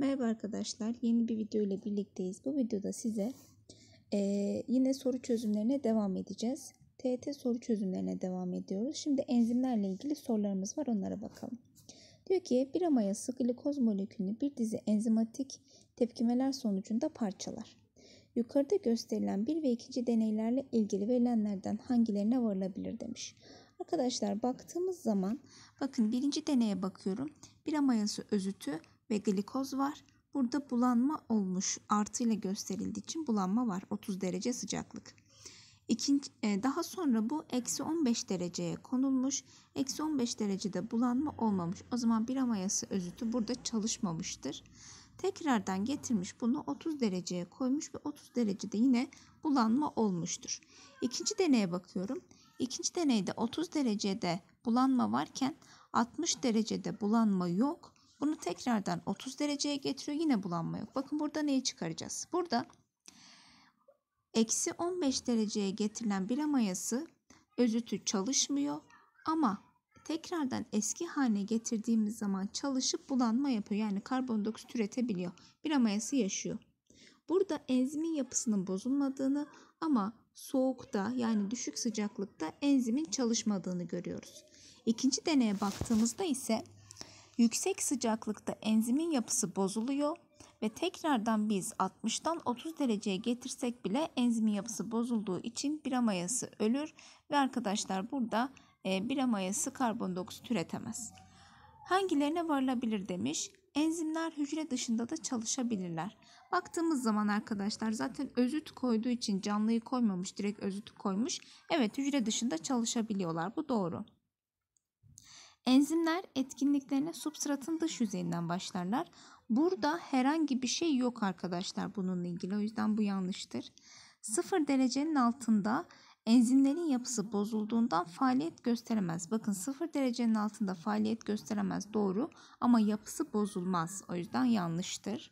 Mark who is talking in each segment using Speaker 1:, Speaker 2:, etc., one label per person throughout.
Speaker 1: Merhaba arkadaşlar, yeni bir video ile birlikteyiz. Bu videoda size e, yine soru çözümlerine devam edeceğiz. TET soru çözümlerine devam ediyoruz. Şimdi enzimlerle ilgili sorularımız var, onlara bakalım. Diyor ki, bir amayası glikoz molekülünü bir dizi enzimatik tepkimeler sonucunda parçalar. Yukarıda gösterilen bir ve ikinci deneylerle ilgili verilenlerden hangilerine varılabilir demiş. Arkadaşlar baktığımız zaman bakın birinci deneye bakıyorum. Bir amayası özütü ve glikoz var. Burada bulanma olmuş artı ile gösterildiği için bulanma var 30 derece sıcaklık. İkinci, e, daha sonra bu eksi 15 dereceye konulmuş. Eksi 15 derecede bulanma olmamış. O zaman bir amayası özütü burada çalışmamıştır. Tekrardan getirmiş bunu 30 dereceye koymuş ve 30 derecede yine bulanma olmuştur. İkinci deneye bakıyorum. İkinci deneyde 30 derecede bulanma varken 60 derecede bulanma yok. Bunu tekrardan 30 dereceye getiriyor. Yine bulanma yok. Bakın burada neyi çıkaracağız? Burada eksi 15 dereceye getirilen bir mayası özütü çalışmıyor. Ama tekrardan eski haline getirdiğimiz zaman çalışıp bulanma yapıyor. Yani karbondioksit üretebiliyor. Bir mayası yaşıyor. Burada enzimin yapısının bozulmadığını ama soğukta yani düşük sıcaklıkta enzimin çalışmadığını görüyoruz. İkinci deneye baktığımızda ise Yüksek sıcaklıkta enzimin yapısı bozuluyor ve tekrardan biz 60'tan 30 dereceye getirsek bile enzimin yapısı bozulduğu için bira mayası ölür ve arkadaşlar burada e, bira mayası karbondioksit üretemez. Hangilerine varılabilir demiş. Enzimler hücre dışında da çalışabilirler. Baktığımız zaman arkadaşlar zaten özüt koyduğu için canlıyı koymamış direkt özütü koymuş. Evet hücre dışında çalışabiliyorlar bu doğru. Enzimler etkinliklerine substratın dış yüzeyinden başlarlar. Burada herhangi bir şey yok arkadaşlar bununla ilgili. O yüzden bu yanlıştır. 0 derecenin altında enzimlerin yapısı bozulduğundan faaliyet gösteremez. Bakın 0 derecenin altında faaliyet gösteremez doğru ama yapısı bozulmaz. O yüzden yanlıştır.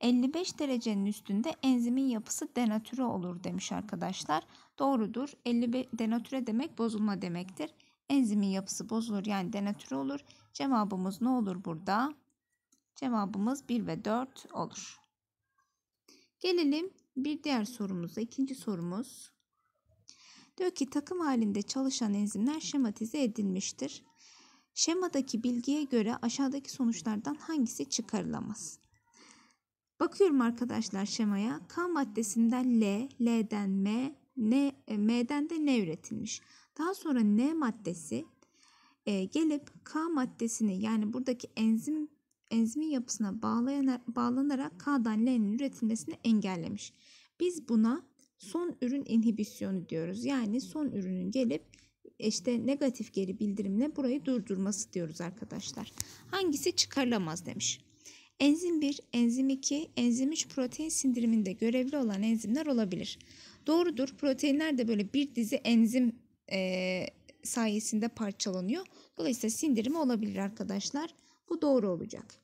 Speaker 1: 55 derecenin üstünde enzimin yapısı denatüre olur demiş arkadaşlar. Doğrudur. 55 denatüre demek bozulma demektir. Enzimin yapısı bozulur yani denatür olur. Cevabımız ne olur burada? Cevabımız 1 ve 4 olur. Gelelim bir diğer sorumuza. ikinci sorumuz. Diyor ki takım halinde çalışan enzimler şematize edilmiştir. Şemadaki bilgiye göre aşağıdaki sonuçlardan hangisi çıkarılamaz? Bakıyorum arkadaşlar şemaya. K maddesinden L, L'den M, N, e, M'den de ne üretilmiş? Daha sonra N maddesi e, gelip K maddesini yani buradaki enzim enzimin yapısına bağlayarak, bağlanarak K'dan L'nin üretilmesini engellemiş. Biz buna son ürün inhibisyonu diyoruz. Yani son ürünün gelip işte negatif geri bildirimle burayı durdurması diyoruz arkadaşlar. Hangisi çıkarılamaz demiş. Enzim 1, enzim 2, enzim 3 protein sindiriminde görevli olan enzimler olabilir. Doğrudur proteinler de böyle bir dizi enzim e, sayesinde parçalanıyor. Dolayısıyla sindirimi olabilir arkadaşlar. Bu doğru olacak.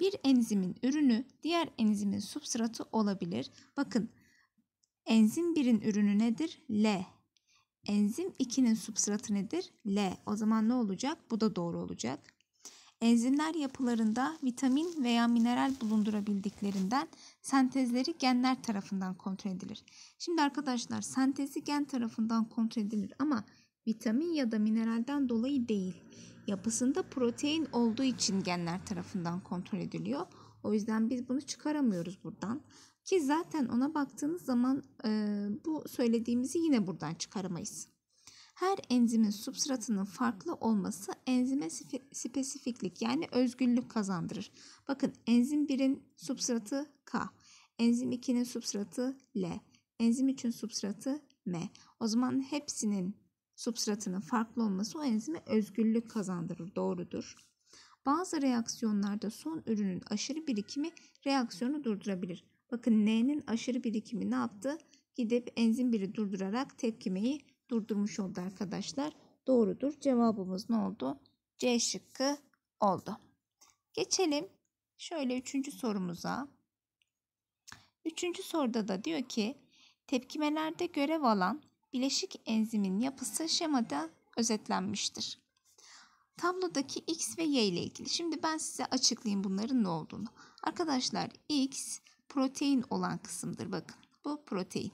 Speaker 1: Bir enzimin ürünü diğer enzimin substratı olabilir. Bakın enzim 1'in ürünü nedir? L. Enzim 2'nin substratı nedir? L. O zaman ne olacak? Bu da doğru olacak. Enzimler yapılarında vitamin veya mineral bulundurabildiklerinden sentezleri genler tarafından kontrol edilir. Şimdi arkadaşlar sentezi gen tarafından kontrol edilir ama vitamin ya da mineralden dolayı değil. Yapısında protein olduğu için genler tarafından kontrol ediliyor. O yüzden biz bunu çıkaramıyoruz buradan. Ki zaten ona baktığınız zaman e, bu söylediğimizi yine buradan çıkaramayız. Her enzimin substratının farklı olması enzime spesifiklik yani özgünlük kazandırır. Bakın enzim 1'in substratı K, enzim 2'nin substratı L, enzim 3'ün substratı M. O zaman hepsinin substratının farklı olması o enzime özgünlük kazandırır. Doğrudur. Bazı reaksiyonlarda son ürünün aşırı birikimi reaksiyonu durdurabilir. Bakın N'nin aşırı birikimi ne yaptı? Gidip enzim 1'i durdurarak tepkimeyi durdurmuş oldu arkadaşlar. Doğrudur. Cevabımız ne oldu? C şıkkı oldu. Geçelim şöyle üçüncü sorumuza. Üçüncü soruda da diyor ki tepkimelerde görev alan bileşik enzimin yapısı şemada özetlenmiştir. Tablodaki X ve Y ile ilgili. Şimdi ben size açıklayayım bunların ne olduğunu. Arkadaşlar X protein olan kısımdır bakın. Bu protein.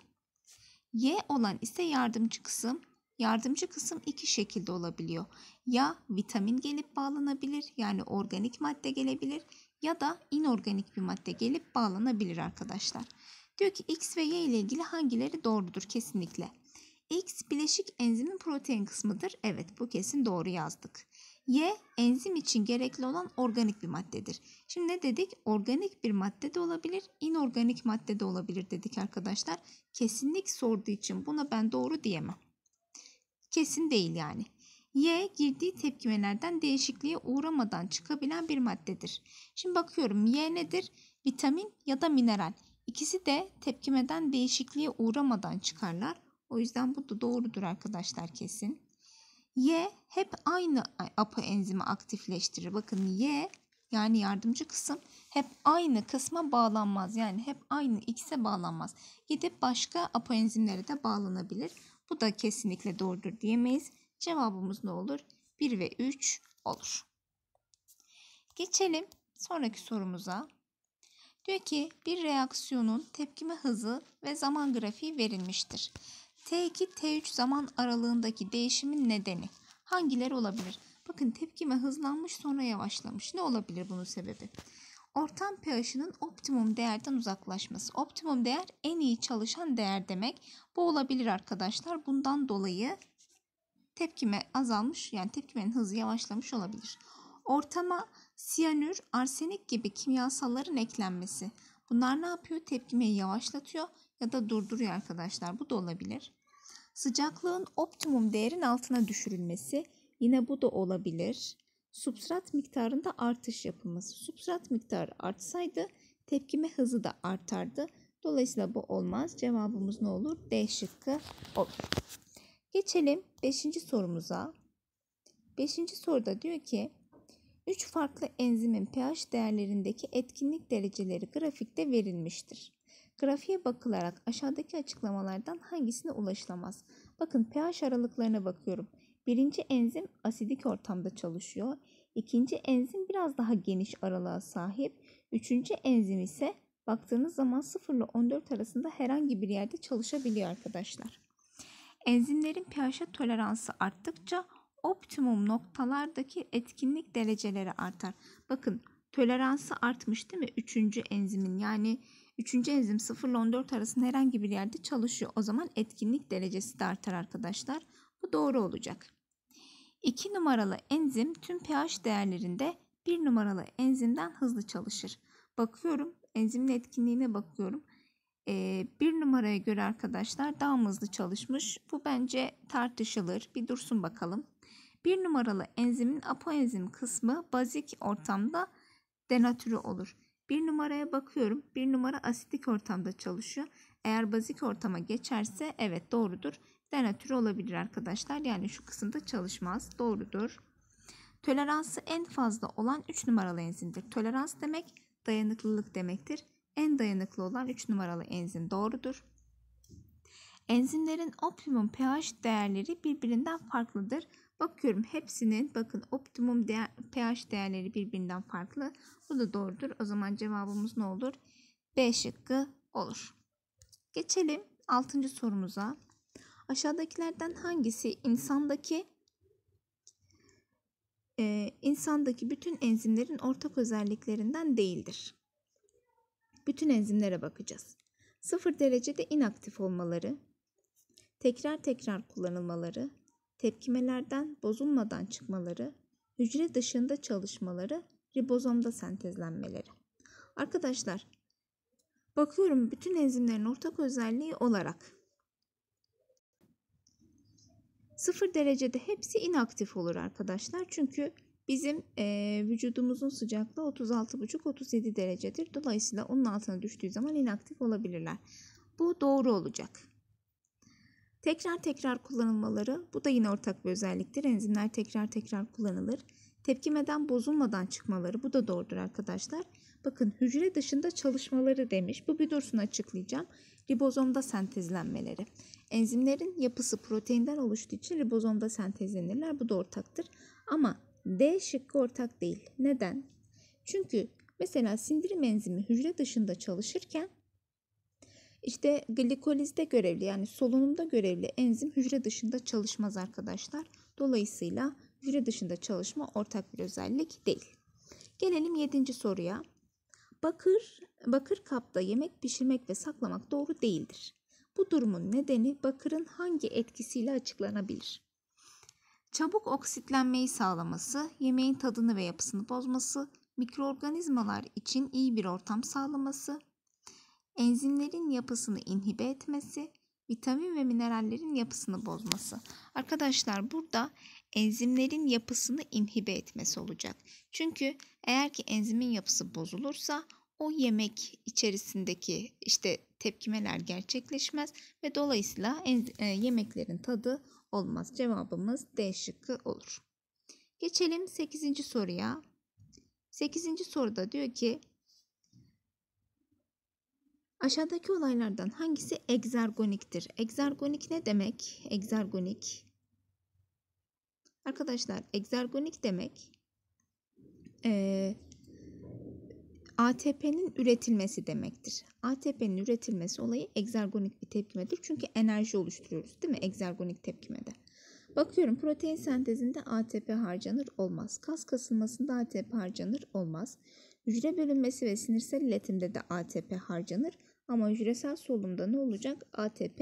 Speaker 1: Y olan ise yardımcı kısım. Yardımcı kısım iki şekilde olabiliyor. Ya vitamin gelip bağlanabilir yani organik madde gelebilir ya da inorganik bir madde gelip bağlanabilir arkadaşlar. Diyor ki X ve Y ile ilgili hangileri doğrudur kesinlikle. X bileşik enzimin protein kısmıdır. Evet bu kesin doğru yazdık. Y enzim için gerekli olan organik bir maddedir. Şimdi ne dedik? Organik bir madde de olabilir, inorganik madde de olabilir dedik arkadaşlar. Kesinlik sorduğu için buna ben doğru diyemem. Kesin değil yani. Y girdiği tepkimelerden değişikliğe uğramadan çıkabilen bir maddedir. Şimdi bakıyorum Y nedir? Vitamin ya da mineral. İkisi de tepkimeden değişikliğe uğramadan çıkarlar. O yüzden bu da doğrudur arkadaşlar kesin. Y hep aynı apo enzimi aktifleştirir. Bakın Y yani yardımcı kısım hep aynı kısma bağlanmaz. Yani hep aynı X'e bağlanmaz. Gidip başka enzimlere de bağlanabilir. Bu da kesinlikle doğrudur diyemeyiz. Cevabımız ne olur? 1 ve 3 olur. Geçelim sonraki sorumuza. Diyor ki bir reaksiyonun tepkime hızı ve zaman grafiği verilmiştir. T2-T3 zaman aralığındaki değişimin nedeni hangileri olabilir? Bakın tepkime hızlanmış sonra yavaşlamış. Ne olabilir bunun sebebi? Ortam pH'ının optimum değerden uzaklaşması. Optimum değer en iyi çalışan değer demek. Bu olabilir arkadaşlar. Bundan dolayı tepkime azalmış yani tepkimenin hızı yavaşlamış olabilir. Ortama siyanür, arsenik gibi kimyasalların eklenmesi. Bunlar ne yapıyor? Tepkimeyi yavaşlatıyor ya da durduruyor arkadaşlar. Bu da olabilir. Sıcaklığın optimum değerin altına düşürülmesi yine bu da olabilir. Substrat miktarında artış yapılması. Substrat miktarı artsaydı tepkime hızı da artardı. Dolayısıyla bu olmaz. Cevabımız ne olur? D şıkkı olur. Geçelim 5. sorumuza. 5. soruda diyor ki 3 farklı enzimin pH değerlerindeki etkinlik dereceleri grafikte verilmiştir. Grafiğe bakılarak aşağıdaki açıklamalardan hangisine ulaşılamaz? Bakın pH aralıklarına bakıyorum. Birinci enzim asidik ortamda çalışıyor. İkinci enzim biraz daha geniş aralığa sahip. Üçüncü enzim ise baktığınız zaman 0 ile 14 arasında herhangi bir yerde çalışabiliyor arkadaşlar. Enzimlerin pH toleransı arttıkça optimum noktalardaki etkinlik dereceleri artar. Bakın toleransı artmış değil mi? Üçüncü enzimin yani Üçüncü enzim 0 ile 14 arasında herhangi bir yerde çalışıyor. O zaman etkinlik derecesi de artar arkadaşlar. Bu doğru olacak. 2 numaralı enzim tüm pH değerlerinde 1 numaralı enzimden hızlı çalışır. Bakıyorum enzimin etkinliğine bakıyorum. Ee, bir numaraya göre arkadaşlar daha hızlı çalışmış. Bu bence tartışılır. Bir dursun bakalım. Bir numaralı enzimin apoenzim kısmı bazik ortamda denatürü olur. Bir numaraya bakıyorum. Bir numara asitlik ortamda çalışıyor. Eğer bazik ortama geçerse evet doğrudur. Denatür olabilir arkadaşlar. Yani şu kısımda çalışmaz. Doğrudur. Toleransı en fazla olan 3 numaralı enzimdir. Tolerans demek dayanıklılık demektir. En dayanıklı olan 3 numaralı enzim doğrudur. Enzimlerin optimum pH değerleri birbirinden farklıdır. Bakıyorum hepsinin bakın optimum değer, pH değerleri birbirinden farklı. Bu da doğrudur. O zaman cevabımız ne olur? B şıkkı olur. Geçelim 6. sorumuza. Aşağıdakilerden hangisi insandaki e, insandaki bütün enzimlerin ortak özelliklerinden değildir? Bütün enzimlere bakacağız. 0 derecede inaktif olmaları, tekrar tekrar kullanılmaları, tepkimelerden bozulmadan çıkmaları, hücre dışında çalışmaları, ribozomda sentezlenmeleri. Arkadaşlar, bakıyorum bütün enzimlerin ortak özelliği olarak sıfır derecede hepsi inaktif olur arkadaşlar. Çünkü bizim e, vücudumuzun sıcaklığı 36,5-37 derecedir. Dolayısıyla onun altına düştüğü zaman inaktif olabilirler. Bu doğru olacak. Tekrar tekrar kullanılmaları, bu da yine ortak bir özelliktir. Enzimler tekrar tekrar kullanılır. Tepkimeden bozulmadan çıkmaları, bu da doğrudur arkadaşlar. Bakın hücre dışında çalışmaları demiş. Bu bir dursun açıklayacağım. Ribozomda sentezlenmeleri. Enzimlerin yapısı proteinler oluştuğu için ribozomda sentezlenirler. Bu da ortaktır. Ama D şıkkı ortak değil. Neden? Çünkü mesela sindirim enzimi hücre dışında çalışırken işte glikolizde görevli yani solunumda görevli enzim hücre dışında çalışmaz arkadaşlar. Dolayısıyla hücre dışında çalışma ortak bir özellik değil. Gelelim 7. soruya. Bakır, bakır kapta yemek pişirmek ve saklamak doğru değildir. Bu durumun nedeni bakırın hangi etkisiyle açıklanabilir? Çabuk oksitlenmeyi sağlaması, yemeğin tadını ve yapısını bozması, mikroorganizmalar için iyi bir ortam sağlaması, enzimlerin yapısını inhibe etmesi, vitamin ve minerallerin yapısını bozması. Arkadaşlar burada enzimlerin yapısını inhibe etmesi olacak. Çünkü eğer ki enzimin yapısı bozulursa o yemek içerisindeki işte tepkimeler gerçekleşmez ve dolayısıyla e, yemeklerin tadı olmaz. Cevabımız D şıkkı olur. Geçelim 8. soruya. 8. soruda diyor ki Aşağıdaki olaylardan hangisi egzergoniktir? Egzergonik ne demek? Egzergonik. Arkadaşlar egzergonik demek e, ATP'nin üretilmesi demektir. ATP'nin üretilmesi olayı egzergonik bir tepkimedir. Çünkü enerji oluşturuyoruz değil mi egzergonik tepkimede? Bakıyorum protein sentezinde ATP harcanır olmaz. Kas kasılmasında ATP harcanır olmaz. Hücre bölünmesi ve sinirsel iletimde de ATP harcanır ama hücresel solunumda ne olacak? ATP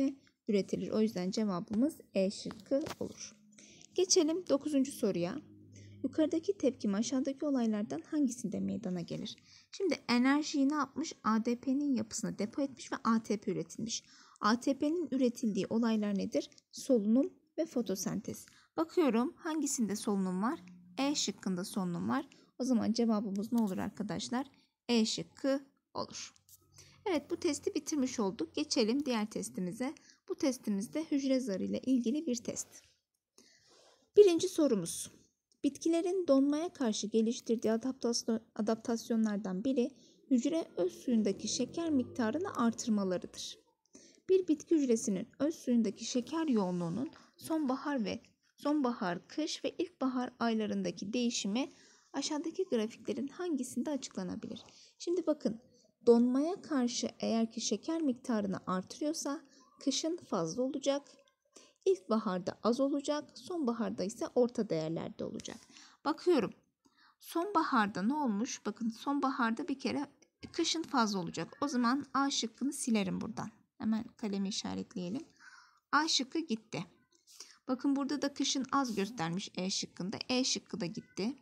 Speaker 1: üretilir. O yüzden cevabımız E şıkkı olur. Geçelim 9. soruya. Yukarıdaki tepkim aşağıdaki olaylardan hangisinde meydana gelir? Şimdi enerjiyi ne yapmış? ADP'nin yapısına depo etmiş ve ATP üretilmiş. ATP'nin üretildiği olaylar nedir? Solunum ve fotosentez. Bakıyorum hangisinde solunum var? E şıkkında solunum var. O zaman cevabımız ne olur arkadaşlar? E şıkkı olur. Evet bu testi bitirmiş olduk. Geçelim diğer testimize. Bu testimizde hücre zarı ile ilgili bir test. Birinci sorumuz. Bitkilerin donmaya karşı geliştirdiği adaptasyonlardan biri hücre öz suyundaki şeker miktarını artırmalarıdır. Bir bitki hücresinin öz suyundaki şeker yoğunluğunun sonbahar ve sonbahar, kış ve ilkbahar aylarındaki değişimi aşağıdaki grafiklerin hangisinde açıklanabilir? Şimdi bakın Donmaya karşı eğer ki şeker miktarını artırıyorsa kışın fazla olacak. İlkbaharda az olacak, sonbaharda ise orta değerlerde olacak. Bakıyorum. Sonbaharda ne olmuş? Bakın sonbaharda bir kere kışın fazla olacak. O zaman A şıkkını silerim buradan. Hemen kalemi işaretleyelim. A şıkkı gitti. Bakın burada da kışın az göstermiş E şıkkında. E şıkkı da gitti.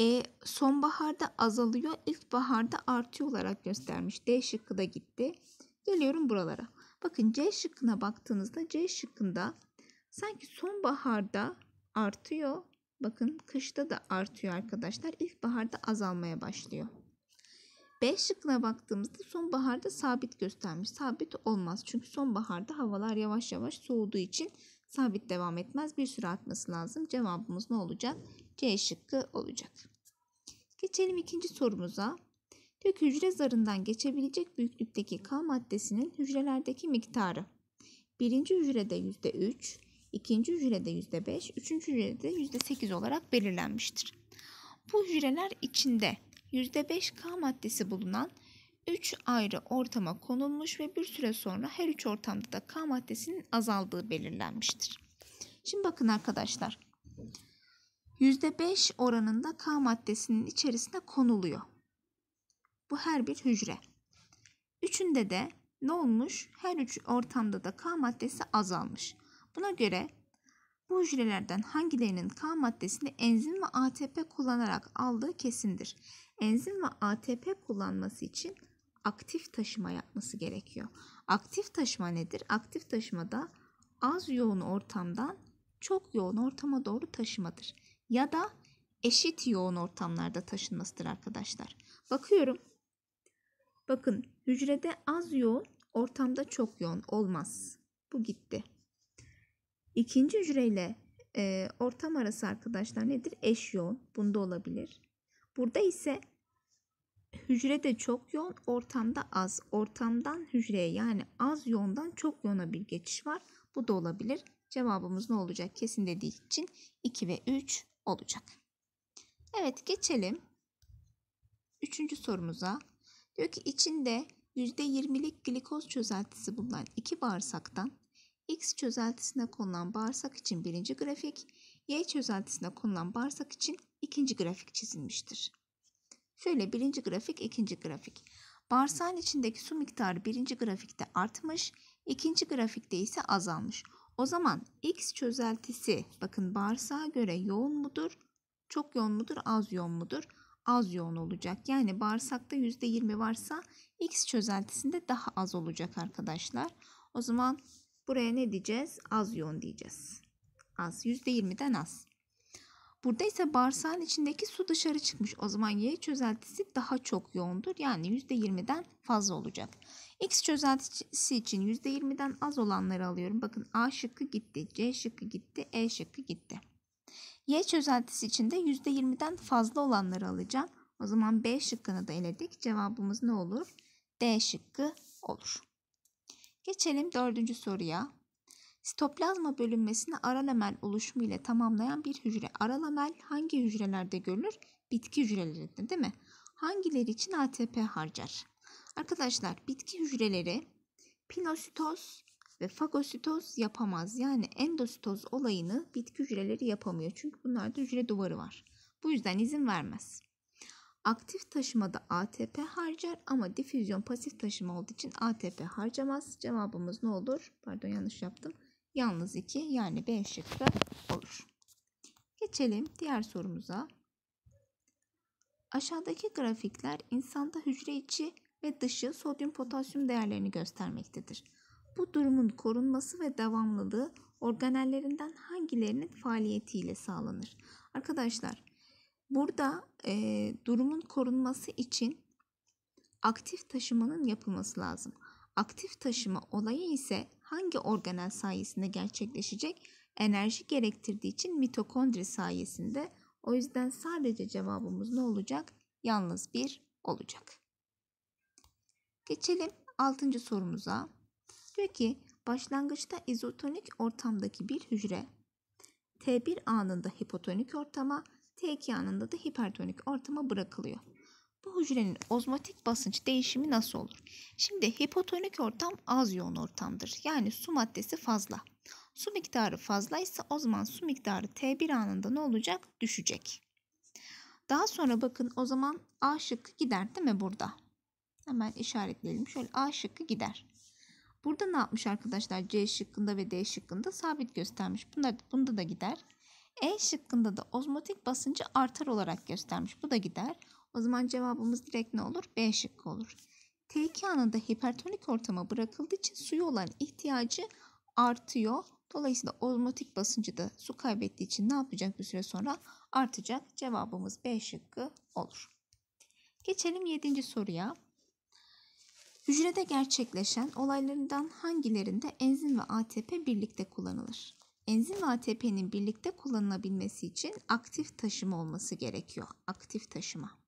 Speaker 1: E, sonbaharda azalıyor, ilkbaharda artıyor olarak göstermiş. D şıkkı da gitti. Geliyorum buralara. Bakın C şıkkına baktığınızda C şıkkında sanki sonbaharda artıyor. Bakın kışta da artıyor arkadaşlar. İlkbaharda azalmaya başlıyor. B şıkkına baktığımızda sonbaharda sabit göstermiş. Sabit olmaz. Çünkü sonbaharda havalar yavaş yavaş soğuduğu için sabit devam etmez. Bir süre artması lazım. Cevabımız ne olacak? C şıkkı olacak. Geçelim ikinci sorumuza. Diyor hücre zarından geçebilecek büyüklükteki K maddesinin hücrelerdeki miktarı. Birinci hücrede %3, ikinci hücrede %5, üçüncü hücrede %8 olarak belirlenmiştir. Bu hücreler içinde %5 K maddesi bulunan 3 ayrı ortama konulmuş ve bir süre sonra her üç ortamda da K maddesinin azaldığı belirlenmiştir. Şimdi bakın arkadaşlar. %5 oranında K maddesinin içerisine konuluyor. Bu her bir hücre. Üçünde de ne olmuş? Her üç ortamda da K maddesi azalmış. Buna göre bu hücrelerden hangilerinin K maddesini enzim ve ATP kullanarak aldığı kesindir. Enzim ve ATP kullanması için aktif taşıma yapması gerekiyor. Aktif taşıma nedir? Aktif taşımada az yoğun ortamdan çok yoğun ortama doğru taşımadır ya da eşit yoğun ortamlarda taşınmasıdır arkadaşlar. Bakıyorum. Bakın hücrede az yoğun, ortamda çok yoğun olmaz. Bu gitti. İkinci hücreyle e, ortam arası arkadaşlar nedir? Eş yoğun. Bunda olabilir. Burada ise hücrede çok yoğun, ortamda az. Ortamdan hücreye yani az yoğundan çok yoğuna bir geçiş var. Bu da olabilir. Cevabımız ne olacak kesin dediği için 2 ve 3 olacak. Evet geçelim. Üçüncü sorumuza. Diyor ki içinde %20'lik glikoz çözeltisi bulunan iki bağırsaktan X çözeltisine konulan bağırsak için birinci grafik, Y çözeltisine konulan bağırsak için ikinci grafik çizilmiştir. Şöyle birinci grafik, ikinci grafik. Bağırsağın içindeki su miktarı birinci grafikte artmış, ikinci grafikte ise azalmış. O zaman x çözeltisi bakın bağırsağa göre yoğun mudur? Çok yoğun mudur? Az yoğun mudur? Az yoğun olacak. Yani bağırsakta %20 varsa x çözeltisinde daha az olacak arkadaşlar. O zaman buraya ne diyeceğiz? Az yoğun diyeceğiz. Az. %20'den az. Burada ise bağırsağın içindeki su dışarı çıkmış. O zaman Y çözeltisi daha çok yoğundur. Yani %20'den fazla olacak. X çözeltisi için %20'den az olanları alıyorum. Bakın A şıkkı gitti, C şıkkı gitti, E şıkkı gitti. Y çözeltisi için de %20'den fazla olanları alacağım. O zaman B şıkkını da eledik. Cevabımız ne olur? D şıkkı olur. Geçelim dördüncü soruya. Sitoplazma bölünmesini aralamel oluşumu ile tamamlayan bir hücre. Aralamel hangi hücrelerde görülür? Bitki hücrelerinde değil mi? Hangileri için ATP harcar? Arkadaşlar bitki hücreleri pinositoz ve fagositoz yapamaz. Yani endositoz olayını bitki hücreleri yapamıyor. Çünkü bunlarda hücre duvarı var. Bu yüzden izin vermez. Aktif taşımada ATP harcar ama difüzyon pasif taşıma olduğu için ATP harcamaz. Cevabımız ne olur? Pardon yanlış yaptım yalnız 2 yani B şıkkı olur. Geçelim diğer sorumuza. Aşağıdaki grafikler insanda hücre içi ve dışı sodyum potasyum değerlerini göstermektedir. Bu durumun korunması ve devamlılığı organellerinden hangilerinin faaliyetiyle sağlanır? Arkadaşlar burada e, durumun korunması için aktif taşımanın yapılması lazım. Aktif taşıma olayı ise hangi organel sayesinde gerçekleşecek? Enerji gerektirdiği için mitokondri sayesinde. O yüzden sadece cevabımız ne olacak? Yalnız bir olacak. Geçelim 6. sorumuza. Diyor ki başlangıçta izotonik ortamdaki bir hücre T1 anında hipotonik ortama, T2 anında da hipertonik ortama bırakılıyor. Bu hücrenin ozmotik basınç değişimi nasıl olur? Şimdi hipotonik ortam az yoğun ortamdır. Yani su maddesi fazla. Su miktarı fazla ise o zaman su miktarı T1 anında ne olacak? Düşecek. Daha sonra bakın o zaman A şıkkı gider değil mi burada? Hemen işaretleyelim. Şöyle A şıkkı gider. Burada ne yapmış arkadaşlar? C şıkkında ve D şıkkında sabit göstermiş. Bunlar, bunda da gider. E şıkkında da ozmotik basıncı artar olarak göstermiş. Bu da gider. O zaman cevabımız direkt ne olur? B şıkkı olur. T2 anında hipertonik ortama bırakıldığı için suya olan ihtiyacı artıyor. Dolayısıyla ozmotik basıncı da su kaybettiği için ne yapacak bir süre sonra? Artacak. Cevabımız B şıkkı olur. Geçelim 7. soruya. Hücrede gerçekleşen olaylarından hangilerinde enzim ve ATP birlikte kullanılır? Enzim ve ATP'nin birlikte kullanılabilmesi için aktif taşıma olması gerekiyor. Aktif taşıma.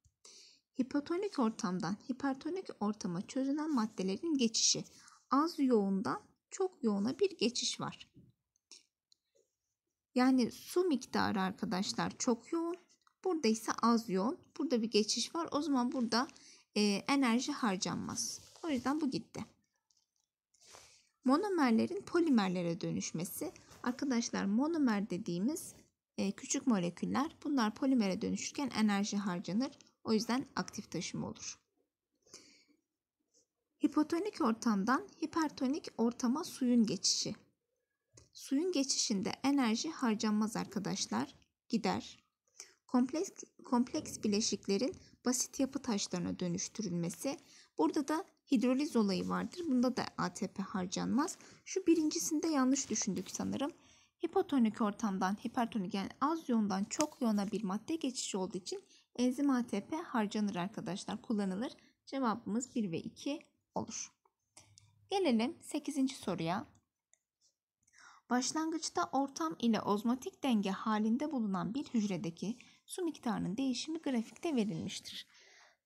Speaker 1: Hipotonik ortamdan hipertonik ortama çözünen maddelerin geçişi. Az yoğundan çok yoğuna bir geçiş var. Yani su miktarı arkadaşlar çok yoğun. Burada ise az yoğun. Burada bir geçiş var. O zaman burada e, enerji harcanmaz. O yüzden bu gitti. Monomerlerin polimerlere dönüşmesi. Arkadaşlar monomer dediğimiz e, küçük moleküller bunlar polimere dönüşürken enerji harcanır. O yüzden aktif taşıma olur. Hipotonik ortamdan hipertonik ortama suyun geçişi. Suyun geçişinde enerji harcanmaz arkadaşlar, gider. Kompleks, kompleks bileşiklerin basit yapı taşlarına dönüştürülmesi. Burada da hidroliz olayı vardır. Bunda da ATP harcanmaz. Şu birincisinde yanlış düşündük sanırım. Hipotonik ortamdan hipertonik yani az yondan çok yona bir madde geçişi olduğu için Enzim ATP harcanır arkadaşlar kullanılır. Cevabımız 1 ve 2 olur. Gelelim 8. soruya. Başlangıçta ortam ile ozmotik denge halinde bulunan bir hücredeki su miktarının değişimi grafikte verilmiştir.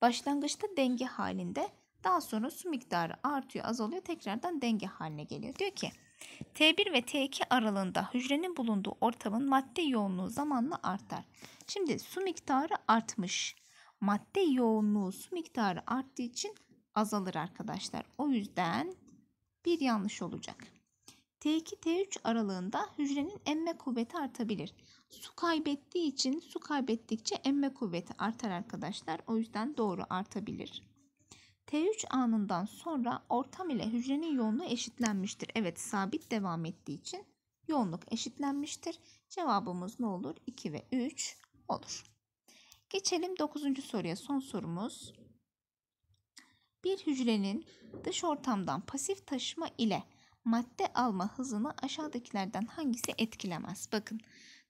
Speaker 1: Başlangıçta denge halinde daha sonra su miktarı artıyor azalıyor tekrardan denge haline geliyor. Diyor ki T1 ve T2 aralığında hücrenin bulunduğu ortamın madde yoğunluğu zamanla artar. Şimdi su miktarı artmış. Madde yoğunluğu su miktarı arttığı için azalır arkadaşlar. O yüzden bir yanlış olacak. T2-T3 aralığında hücrenin emme kuvveti artabilir. Su kaybettiği için su kaybettikçe emme kuvveti artar arkadaşlar. O yüzden doğru artabilir. T3 anından sonra ortam ile hücrenin yoğunluğu eşitlenmiştir. Evet sabit devam ettiği için yoğunluk eşitlenmiştir. Cevabımız ne olur? 2 ve 3 olur. Geçelim 9. soruya. Son sorumuz. Bir hücrenin dış ortamdan pasif taşıma ile madde alma hızını aşağıdakilerden hangisi etkilemez? Bakın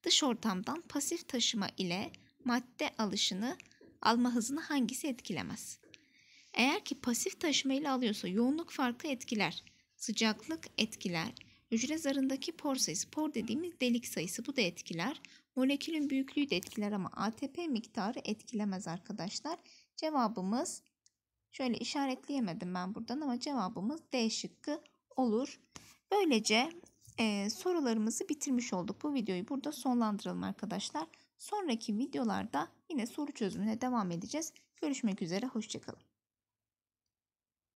Speaker 1: dış ortamdan pasif taşıma ile madde alışını alma hızını hangisi etkilemez? Eğer ki pasif taşıma ile alıyorsa yoğunluk farkı etkiler, sıcaklık etkiler, hücre zarındaki por sayısı, por dediğimiz delik sayısı bu da etkiler. Molekülün büyüklüğü de etkiler ama ATP miktarı etkilemez arkadaşlar. Cevabımız şöyle işaretleyemedim ben buradan ama cevabımız D şıkkı olur. Böylece e, sorularımızı bitirmiş olduk. Bu videoyu burada sonlandıralım arkadaşlar. Sonraki videolarda yine soru çözümüne devam edeceğiz. Görüşmek üzere, hoşçakalın.